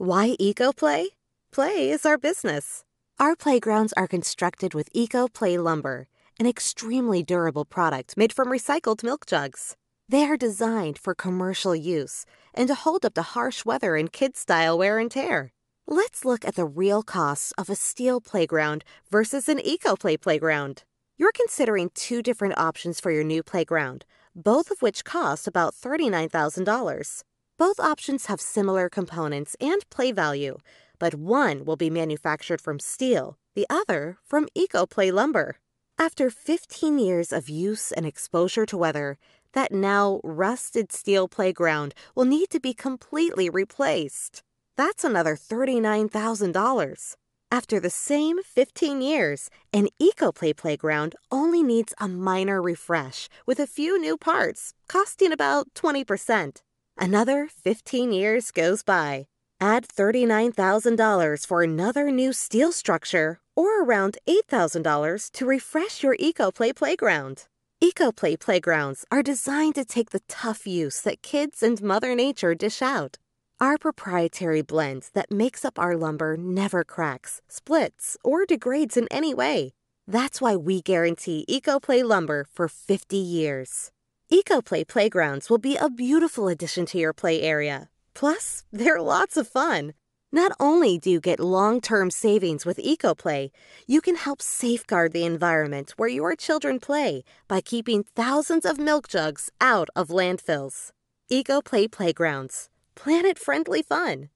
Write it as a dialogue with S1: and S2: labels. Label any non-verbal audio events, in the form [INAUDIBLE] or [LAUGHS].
S1: Why eco play? Play is our business. Our playgrounds are constructed with eco play lumber, an extremely durable product made from recycled milk jugs. They are designed for commercial use and to hold up to harsh weather and kid style wear and tear. Let's look at the real costs of a steel playground versus an EcoPlay playground. You're considering two different options for your new playground, both of which cost about $39,000. Both options have similar components and play value, but one will be manufactured from steel, the other from EcoPlay lumber. After 15 years of use and exposure to weather, that now rusted steel playground will need to be completely replaced. That's another $39,000. After the same 15 years, an EcoPlay playground only needs a minor refresh with a few new parts, costing about 20%. Another 15 years goes by. Add $39,000 for another new steel structure or around $8,000 to refresh your EcoPlay playground. EcoPlay playgrounds are designed to take the tough use that kids and Mother Nature dish out. Our proprietary blend that makes up our lumber never cracks, splits, or degrades in any way. That's why we guarantee EcoPlay lumber for 50 years. EcoPlay playgrounds will be a beautiful addition to your play area. Plus, [LAUGHS] they're lots of fun. Not only do you get long term savings with EcoPlay, you can help safeguard the environment where your children play by keeping thousands of milk jugs out of landfills. EcoPlay Playgrounds Planet friendly fun.